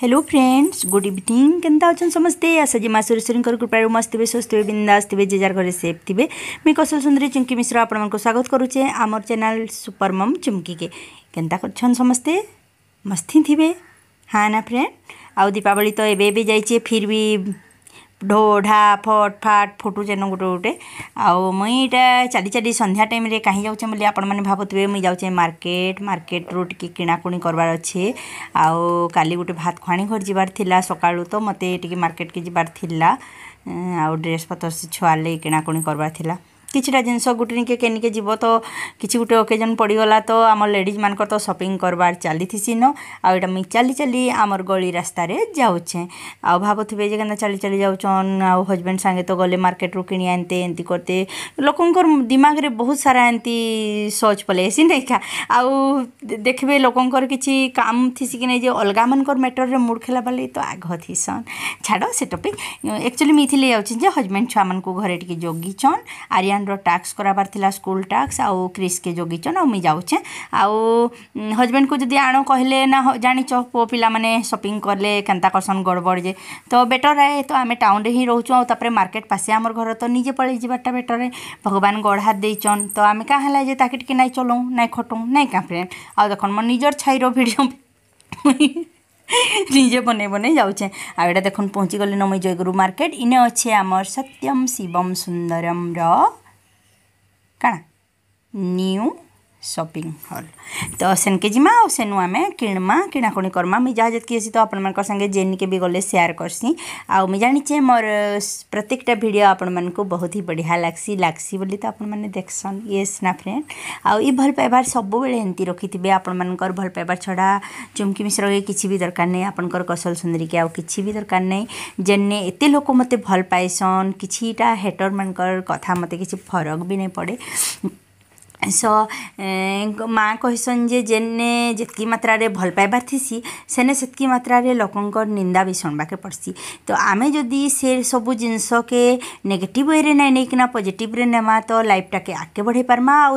hello friends good evening केन्ता अच्छा समस्ते आशा जी माँ सुरेश्वरीकर कृपार मस्त थे स्वस्थ थे बिंदास थे जेजार घर सेफ थे मुई कौशल सुंदरी चुमकी मिश्र आपंक स्वागत करुचे आमर चैनल सुपर मम चुमकी के केन्ता अच्छन समस्ते मस्ती थे हाँ ना फ्रेंड आउ दीपावली तो एबे भी जाइए फिर भी ଢ଼ୋଢ଼ା ଫଟ୍ ଫାଟ୍ ଫୁଟୁଛେନ ଗୋଟେ ଗୋଟେ ଆଉ ମୁଇଁ ଏଇଟା ଚାଲି ଚାଲି ସନ୍ଧ୍ୟା ଟାଇମ୍ରେ କାହିଁ ଯାଉଛେ ବୋଲି ଆପଣମାନେ ଭାବୁଥିବେ ମୁଇଁ ଯାଉଛେ ମାର୍କେଟ୍ ମାର୍କେଟ୍ରୁ ଟିକେ କିଣାକୁଣି କରବାର ଅଛି ଆଉ କାଲି ଗୋଟେ ଭାତ ଖୁଆଣି ଘର ଯିବାର ଥିଲା ସକାଳୁ ତ ମୋତେ ଟିକେ ମାର୍କେଟ୍କେ ଯିବାର ଥିଲା ଆଉ ଡ୍ରେସ୍ ପତ୍ର ଛୁଆର୍ ଲାଗି କିଣାକୁଣି କରବାର ଥିଲା কিছুটা জিনিস গোটে নিকে কেনিকে যাব তো কিছু গোটে অকেজন পড়িগলা তো আমার লেডিজ মান তো সপিং করবার চালিথিছি ন আইটা মুই চালি চালি আমার গলি রাস্তার যাওছে আও ভাবুথিবে যে কেন চালি চালি যাওছন আও হজবেন্ড সাঙ্গে তো গলে মার্কেটরু কিনি আনতে এমতি করতে লোকঙ্কর দিমাগরে বহুত সারা এমতি সচ পলেইছি নাইকা আউ দেখবে লোকঙ্কর কিছু কাম থিসি কি যে অলগা মানকর ম্যাটরের মুড খেলা বলে তো আগ থিসন ছাড় সে টপিক একচুয়ালি মিথিলে থিলে যাওছি যে হজবেন্ড ছুয়া মানুষ ঘরে টিকি জগিছন আরিয়ান ଟ୍ୟୁସନ୍ର ଟାକ୍ସ କରାବାର ଥିଲା ସ୍କୁଲ ଟାକ୍ସ ଆଉ କ୍ରିସ୍କେ ଜଗିଛନ୍ ଆଉ ମୁଇଁ ଯାଉଛେଁ ଆଉ ହଜବେଣ୍ଡକୁ ଯଦି ଆଣ କହିଲେ ନା ଜାଣିଛ ପୁଅ ପିଲାମାନେ ସପିଂ କଲେ କେନ୍ତା କରସନ୍ ଗଡ଼ବଡ଼ ଯେ ତ ବେଟର୍ ହେ ତ ଆମେ ଟାଉନ୍ରେ ହିଁ ରହୁଛୁ ଆଉ ତାପରେ ମାର୍କେଟ୍ ପାସେ ଆମର ଘର ତ ନିଜେ ପଳେଇ ଯିବାରଟା ବେଟର୍ ହେ ଭଗବାନ ଗଡ଼ ହାତ ଦେଇଛନ୍ ତ ଆମେ କାଁ ହେଲା ଯେ ତାକେ ଟିକେ ନାଇଁ ଚଲଉଁ ନାଇଁ ଖଟଉଁ ନାଇଁ କାଁ ଫ୍ରେଣ୍ଡ ଆଉ ଦେଖନ୍ ମୋ ନିଜର ଛାଇର ଭିଡ଼ିଓ ନିଜେ ବନେଇ ବନେଇ ଯାଉଛେ ଆଉ ଏଇଟା ଦେଖନ୍ ପହଞ୍ଚିଗଲି ମୁଇଁ ଜୟଗୁରୁ ମାର୍କେଟ୍ ଇନେ ଅଛେ ଆମର ସତ୍ୟମ୍ ଶିବମ୍ ସୁନ୍ଦରମ୍ର 啊，牛。सपिंग हल तो सेन के जीमा और सेनु आम किणमा किणाकणी करमा मुझे जहाँ जितकी अच्छी तो आपण संगे जेन के भी गले सेयार करसी आउ मुझे जानचे मोर प्रत्येक भिड आपण मानक बहुत ही बढ़िया लग्सी लग्सी बोली तो आपने देखसन ये ना फ्रेंड आउ ये भल पाइबार सब बेले एमती रखी थे आपण मान भल पाइबार छड़ा चुमकी मिश्र के किसी भी दरकार नहीं आपण कसल सुंदरी के आउ किसी भी दरकार नहीं जेने एत लोक मत भल पाएसन किटा हेटर मान कथा मत किसी फरक भी नहीं पड़े सो माँ कहसन जे जेने जितक मात्रे भल पाइबार थीसी सेने से मात्रे लोकं निंदा भी शुणवाके पड़सी तो आम जदि से सब जिनस के नेगेटिव वे नहीं नहीं पजिटिव नेमा तो लाइफटा के आगे बढ़े पार्मा आ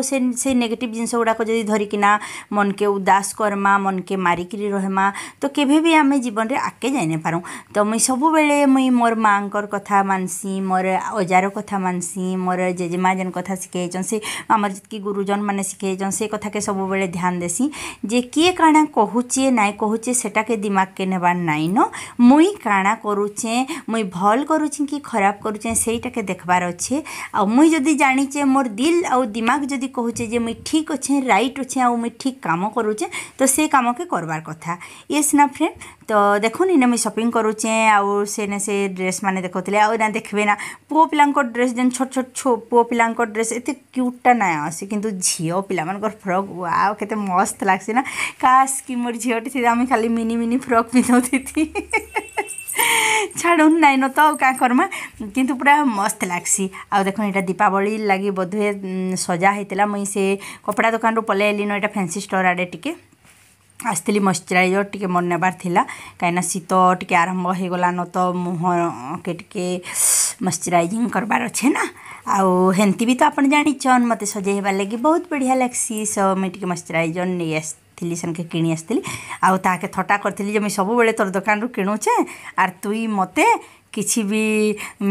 नेगेट जिनस गुड़ाक जब धरिकिना मन के उदास करमा मन के मारिक रहमा तो केवे भी आम जीवन में आगे जाने पारूँ तो मुई सब बेले मुई मोर माँ कथा मानसी मोर अजार कथा मानसी मोर जेजेमा जन कथ शिखेन से आम जितकी गुरु ଗୁରୁଜନ୍ ମାନେ ଶିଖେଇଛନ୍ ସେ କଥାକେ ସବୁବେଳେ ଧ୍ୟାନ ଦେସି ଯେ କିଏ କାଣା କହୁଛେ ନାଇଁ କହୁଛେ ସେଟାକେ ଦିମାଗକେ ନେବାର୍ ନାଇଁନ ମୁଇଁ କାଣା କରୁଛେ ମୁଇଁ ଭଲ୍ କରୁଛେ କି ଖରାପ କରୁଛେ ସେଇଟାକେ ଦେଖ୍ବାର୍ ଅଛେ ଆଉ ମୁଇଁ ଯଦି ଜାଣିଛେ ମୋର୍ ଦିଲ୍ ଆଉ ଦିମାଗ ଯଦି କହୁଛେ ଯେ ମୁଇଁ ଠିକ୍ ଅଛେ ରାଇଟ୍ ଅଛେ ଆଉ ମୁଇଁ ଠିକ୍ କାମ କରୁଛେ ତ ସେ କାମକେ କର୍ବାର୍ କଥା ୟେସ୍ ନା ଫ୍ରେଣ୍ଡ ତ ଦେଖୁନ୍ ଇନେ ମୁଇଁ ସପିଂ କରୁଚେଁ ଆଉ ସେନେ ସେ ଡ୍ରେସ୍ ମାନେ ଦେଖଉଥିଲେ ଆଉ ଏଇନା ଦେଖିବେ ନା ପୁଅ ପିଲାଙ୍କ ଡ୍ରେସ୍ ଯେନ୍ ଛୋଟ ଛୋଟ ପୁଅ ପିଲାଙ୍କ ଡ୍ରେସ୍ ଏତେ କ୍ୟୁଟ୍ଟା ନାଇଁ ଆସି କିନ୍ତୁ ଝିଅ ପିଲାମାନଙ୍କର ଫ୍ରକ୍ ଆଉ କେତେ ମସ୍ତ ଲାଗ୍ସି ନା କାସ୍ କି ମୋର ଝିଅଟି ଥିଲା ଆମେ ଖାଲି ମିନି ମିନି ଫ୍ରକ୍ ପିନ୍ଧଉଥିତି ଛାଡ଼ୁନ୍ ନାଇଁନ ତ ଆଉ କାଁ କର୍ମା କିନ୍ତୁ ପୁରା ମସ୍ତ ଲାଗ୍ସି ଆଉ ଦେଖୁନ୍ ଏଇଟା ଦୀପାବଳି ଲାଗି ବୋଧହୁଏ ସଜା ହେଇଥିଲା ମୁଇଁ ସେ କପଡ଼ା ଦୋକାନରୁ ପଲେଇ ଆଇଲିନ ଏଇଟା ଫ୍ୟାନ୍ସି ଷ୍ଟୋର୍ ଆଡ଼େ ଟିକେ ଆସିଥିଲି ମଶ୍ଚରାଇଜର୍ ଟିକେ ମୋର ନେବାର ଥିଲା କାହିଁକିନା ଶୀତ ଟିକେ ଆରମ୍ଭ ହେଇଗଲାନ ତ ମୁହଁକେ ଟିକେ ମଶ୍ଚରାଇଜିଂ କରବାର ଅଛେ ନା ଆଉ ହେନ୍ତି ବି ତ ଆପଣ ଜାଣିଛନ୍ ମୋତେ ସଜେଇବାର୍ ଲାଗି ବହୁତ ବଢ଼ିଆ ଲାଗ୍ସି ସୋ ମୁଇଁ ଟିକେ ମଶ୍ଚରାଇଜର୍ ନେଇ ଆସିଥିଲି ସେନ୍କେ କିଣି ଆସିଥିଲି ଆଉ ତାହାକେ ଥଟା କରିଥିଲି ଯେ ମୁଇଁ ସବୁବେଳେ ତୋର ଦୋକାନରୁ କିଣୁଛେ ଆର୍ ତୁଇ ମୋତେ କିଛି ବି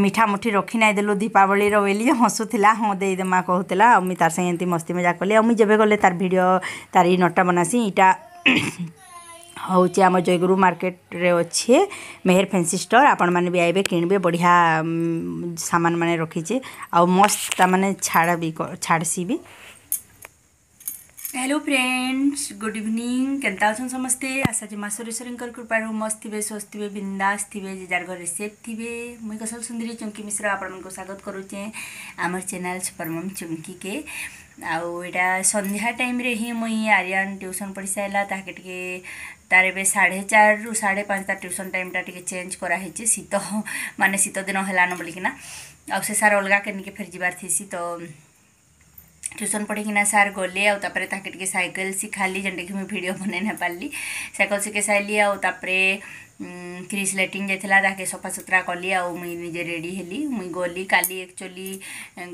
ମିଠାମୁଠି ରଖି ନାହିଁ ଦେଲୁ ଦୀପାବଳିର ବୋଲି ଯେ ହସୁଥିଲା ହଁ ଦେଇଦେମା କହୁଥିଲା ଆଉ ମୁଇଁ ତାର ସାଙ୍ଗେ ଏମିତି ମସ୍ତି ମଜା କଲି ଆଉ ମୁଇଁ ଯେବେ ଗଲେ ତାର ଭିଡ଼ିଓ ତାର ଇ ନଟା ବନାସି ଇଟା ହେଉଛି ଆମ ଜୟଗୁରୁ ମାର୍କେଟରେ ଅଛି ମେହେର ଫ୍ୟାନ୍ସି ଷ୍ଟୋର୍ ଆପଣମାନେ ବି ଆଇବେ କିଣିବେ ବଢ଼ିଆ ସାମାନ ମାନେ ରଖିଛେ ଆଉ ମସ୍ତ ତାମାନେ ଛାଡ଼ ବି ଛାଡ଼ସି ବି হ্যালো ফ্রেন্ডস গুড ইভিনিং কেনতা অছেন সমস্তে আশা যে মা সুরেশ্বরীঙ্কর কৃপার মস্ত থিবে স্বস্ত থিবে বিন্দাস থিবে যে যার ঘরে সেফ থিবে মুই কৌশল সুন্দরী চুমকি মিশ্র আপনার স্বাগত করুছে আমার চ্যানেল সুপার মম চুমকি কে ଆଉ ଏଇଟା ସନ୍ଧ୍ୟା ଟାଇମ୍ରେ ହିଁ ମୁଇଁ ଆରିଆନ୍ ଟ୍ୟୁସନ୍ ପଢ଼ି ସାରିଲା ତାହାକେ ଟିକେ ତାର ଏବେ ସାଢ଼େ ଚାରିରୁ ସାଢ଼େ ପାଞ୍ଚ ତାର ଟ୍ୟୁସନ୍ ଟାଇମ୍ଟା ଟିକେ ଚେଞ୍ଜ କରାହେଇଛି ଶୀତ ମାନେ ଶୀତ ଦିନ ହେଲାନ ବୋଲିକିନା ଆଉ ସେ ସାର୍ ଅଲଗା କେନିକେ ଫେରି ଯିବାର ଥିସି ତ ଟ୍ୟୁସନ୍ ପଢ଼ିକିନା ସାର୍ ଗଲେ ଆଉ ତାପରେ ତାକେ ଟିକେ ସାଇକେଲ ଶିଖାଲି ଯେନ୍ଟାକି ମୁଇଁ ଭିଡ଼ିଓ ବନେଇ ନାଇଁ ପାରିଲି ସାଇକେଲ ଶିଖେଇ ସାରିଲି ଆଉ ତାପରେ କ୍ରିସ୍ ଲାଟିନ୍ ଯାଇଥିଲା ତାକେ ସଫାସୁତୁରା କଲି ଆଉ ମୁଇଁ ନିଜେ ରେଡ଼ି ହେଲି ମୁଇଁ ଗଲି କାଲି ଆକ୍ଚୁଆଲି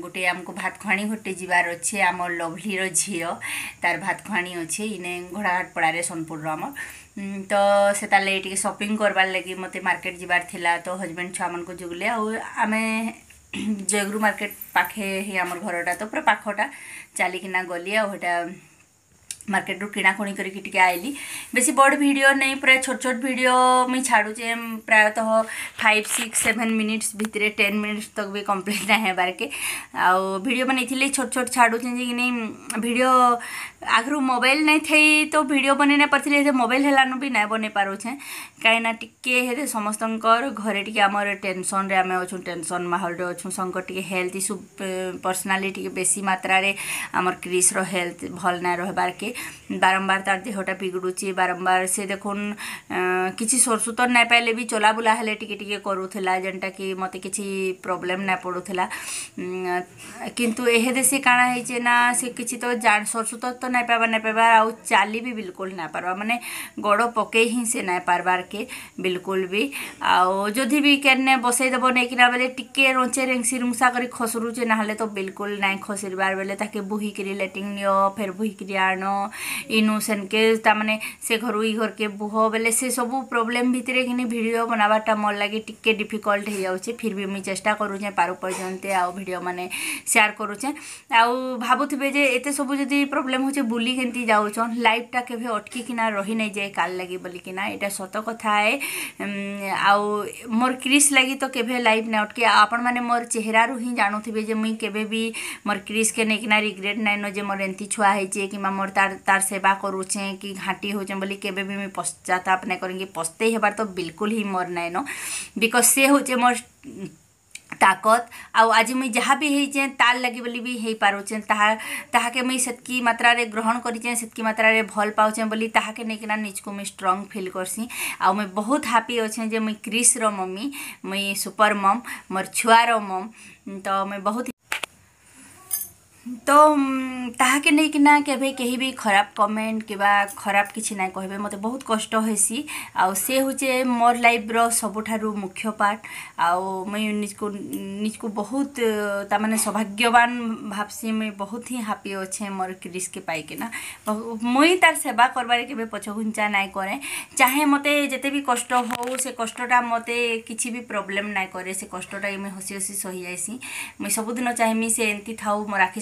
ଗୋଟେ ଆମକୁ ଭାତ ଖୁଆଣି ଗୋଟେ ଯିବାର ଅଛେ ଆମର ଲଭଲିର ଝିଅ ତାର ଭାତ ଖୁଆଣି ଅଛେ ଇନେ ଘୋଡ଼ାଘାଟ ପଡ଼ାରେ ସୋନପୁରର ଆମର ତ ସେତାର୍ ଲାଗି ଟିକେ ସପିଂ କରବାର୍ ଲାଗି ମୋତେ ମାର୍କେଟ ଯିବାର ଥିଲା ତ ହଜବେଣ୍ଡ ଛୁଆମାନଙ୍କୁ ଯୁଗଲେ ଆଉ ଆମେ ଜୟଗୁରୁ ମାର୍କେଟ ପାଖେ ହିଁ ଆମର ଘରଟା ତ ପୁରା ପାଖଟା ଚାଲିକିନା ଗଲି ଆଉ ହେଟା मार्केट रू किणाखुणी करी टे आईली बेस बड़ भिड नहीं पूरा छोट छोट भिड मुई छाड़ूचे प्रायत तो फाइव सिक्स सेभेन मिनिट्स भितर टेन मिनिट्स तक भी कम्प्लीट ना होबार के आड मैंने इतने छोट छोट छाड़े जी भिड आगु मोबाइल नहीं थे तो भिड बनई ना पार्थी मोबाइल हलानु भी ना बन पारे कहीं टे समस्त घरे आम टेनसन आम अच्छे टेनसन महोल अच्छा संग टे हेल्थ इशू पर्सनाली टे बेसी मात्रा आमर क्रिस्र हेल्थ भल ना रहबार के बारम्बार तार देहटा ବିଗୁଡ଼ୁଛି ବାରମ୍ବାର ସେ ଦେଖୁନ୍ କିଛି ସୋର୍ସୁତ ନାଇଁ ପାଇଲେ ବି ଚଲାବୁଲା ହେଲେ ଟିକେ ଟିକେ କରୁଥିଲା ଯେନ୍ଟାକି ମୋତେ କିଛି ପ୍ରୋବ୍ଲେମ୍ ନାଇଁ ପଡ଼ୁଥିଲା କିନ୍ତୁ ଏହେଦେ ସେ କାଣା ହେଇଛେ ନା ସେ କିଛି ତ ସୋର୍ସୁତ ତ ନାଇଁ ପାଇବା ନାଇଁ ପାଇବା ଆଉ ଚାଲି ବି ବିଲକୁଲ ନାଇଁ ପାର୍ବା ମାନେ ଗୋଡ଼ ପକେଇ ହିଁ ସେ ନାଇଁ ପାର୍ବାର୍କେ ବିଲକୁଲ ବି ଆଉ ଯଦି ବି କେନେ ବସେଇ ଦେବ ନେଇକିନା ବେଲେ ଟିକେ ରଞ୍ଚେ ରେଙ୍ଗସି ରୁଙ୍ଗସା କରି ଖସୁରୁଛେ ନହେଲେ ତ ବିଲକୁଲ ନାଇଁ ଖସିରବାର୍ ବେଲେ ତାକେ ବୋହିକିରି ଲେଟିଂ ନିଅ ଫେର୍ ବୋହିକିରି ଆଣ इनोसेन के तमाने से घर इघर के बोह बोले से सब प्रोब्लेम भितर कि भिड बनाबाटा मोर लगे टी डिफिकल्ट फिर भी मुझे चेस्टा करूचे पार पर्यटन आउ भिड मैंने सेयार करुचे आउ भावे एत सब जो प्रोब्लेम हो बुली के जाऊन लाइफटा के अटकना रही नहीं जाए कल लगे बोलिकिना ये सत कथा आउ मोर क्रिश लगी तो केवे लाइफ ना अटके आपण मैंने मोर चेहरा रू हिं जानु मुई के मोर क्रिश के नहीं किना रिग्रेट नाइन जो मोर एमती छुआ है कि मोर तार তার সেবা করুছেঁ কি ঘাঁটি হଉଛেঁ ବୋଲି କେବେ ବି ମୁଇଁ ପଶ୍ଚାତାପ ନାଇଁ କରିକି ପସ୍ତେଇ तो बिल्कुल ही मोर ମୋର ନାଇଁନ ବିକଜ୍ से ହଉଛେ मोर ताकत आउ आज मुई जहाँ भी होचे तार लगे बोली भी हो पारे ताके मुई सेतकी मात्रा ग्रहण करें सेतकी मात्रा भल पाचे बोली ताके लेकिन निजको मुई स्ट्रंग फिल करसी आउ मुई बहुत हापी अच्छे जे मुई क्रिस्र मम्मी मुई सुपर मम मोर छुआर मम तो मुई बहुत ତ ତାହାକେ ନେଇକିନା କେବେ କେହି ବି ଖରାପ କମେଣ୍ଟ କିମ୍ବା ଖରାପ କିଛି ନାଇଁ କହିବେ ମୋତେ ବହୁତ କଷ୍ଟ ହେସି ଆଉ ସେ ହେଉଛେ ମୋର ଲାଇଫ୍ର ସବୁଠାରୁ ମୁଖ୍ୟ ପାର୍ଟ ଆଉ ମୁଇଁ ନିଜକୁ ନିଜକୁ ବହୁତ ତାମାନେ ସୌଭାଗ୍ୟବାନ ଭାବସି ମୁଇଁ ବହୁତ ହିଁ ହାପି ଅଛେ ମୋର କ୍ରିସ୍କେ ପାଇକିନା ମୁଇଁ ତାର ସେବା କରବାରେ କେବେ ପଛଘୁଞ୍ଚା ନାଇଁ କରେ ଚାହେଁ ମୋତେ ଯେତେ ବି କଷ୍ଟ ହେଉ ସେ କଷ୍ଟଟା ମୋତେ କିଛି ବି ପ୍ରୋବ୍ଲେମ୍ ନାଇଁ କରେ ସେ କଷ୍ଟଟା ମୁଇଁ ହସି ହସି ସହିଯାଇସି ମୁଇଁ ସବୁଦିନ ଚାହିଁମି ସେ ଏମିତି ଥାଉ ମୋ ରାକ୍ଷୀ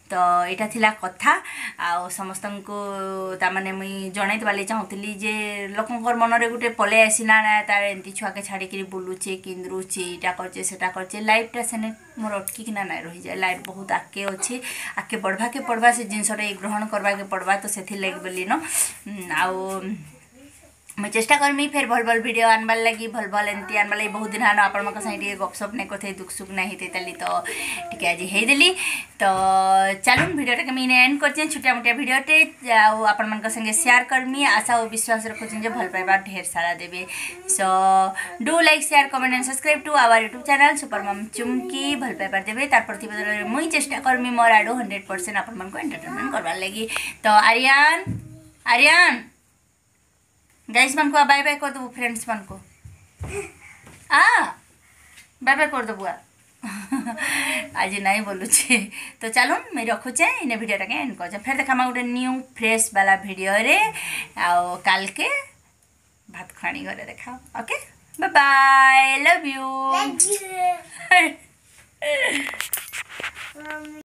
ତ ଏଇଟା ଥିଲା କଥା ଆଉ ସମସ୍ତଙ୍କୁ ତାମାନେ ମୁଇଁ ଜଣାଇଦେବା ଲାଗି ଚାହୁଁଥିଲି ଯେ ଲୋକଙ୍କର ମନରେ ଗୋଟେ ପଲେଇ ଆସିଲା ନା ତାର ଏମିତି ଛୁଆକେ ଛାଡ଼ିକିରି ବୁଲୁଛେ କିନ୍ଦରୁଛେ ଏଇଟା କରୁଛେ ସେଟା କରୁଛେ ଲାଇଫ୍ଟା ସେନେ ମୋର ଅଟକିକିନା ନାଇଁ ରହିଯାଏ ଲାଇଫ୍ ବହୁତ ଆଗକେ ଅଛି ଆଗକେ ବଢ଼ବାକେ ପଡ଼ବା ସେ ଜିନିଷଟା ଗ୍ରହଣ କରବାକେ ପଡ଼ବା ତ ସେଥିର୍ଲାଗି ବୋଲିନ ଆଉ मुझे चेषा करमी फेर भल भल भिड आनबार लगी भल भल एमती आनबार लगी बहुत दिन आन आपण साथ गपसप नहीं करते दुख सुख ना होते तो टी आज होदेली तो चलून भिडियोटा के मैंने एंड करें छोटिया मोटिया भिडटे आपण संगे सेयार करमी आशा और विश्वास रखुचे भल पाइबा ढेर सारा देवे so do like share comment and subscribe to our YouTube channel super mom Chumki भल पाइबार देवे तार प्रतिबदल मुई चेषा करमी मोर आडू हंड्रेड परसेंट आपण एंटरटेनमेंट करवार लगी तो आर्यान आर्यान गाइस मन को बाय बाय कर देबू फ्रेंड्स मन को आ बाय बाय कर देबू आज नहीं बोलूँ तो चलो मुझे रखुचे इन भिडटा के एंड कर फिर देखा गोटे न्यू फ्रेश वाला भिडियो रे के भात खाणी घर देखा okay bye bye love you